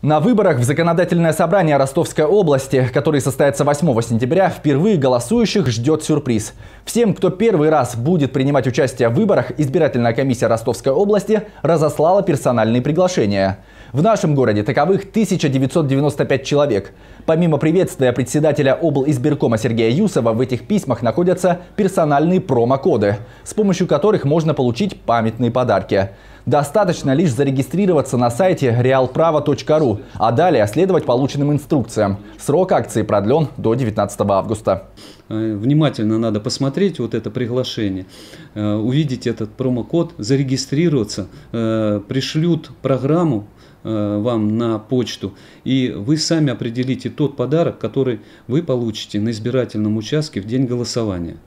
На выборах в законодательное собрание Ростовской области, который состоится 8 сентября, впервые голосующих ждет сюрприз. Всем, кто первый раз будет принимать участие в выборах, избирательная комиссия Ростовской области разослала персональные приглашения. В нашем городе таковых 1995 человек. Помимо приветствия председателя Облизбиркома Сергея Юсова, в этих письмах находятся персональные промокоды, с помощью которых можно получить памятные подарки. Достаточно лишь зарегистрироваться на сайте realpravo.ru, а далее следовать полученным инструкциям. Срок акции продлен до 19 августа. Э, внимательно надо посмотреть вот это приглашение, э, увидеть этот промокод, зарегистрироваться, э, пришлют программу, вам на почту, и вы сами определите тот подарок, который вы получите на избирательном участке в день голосования.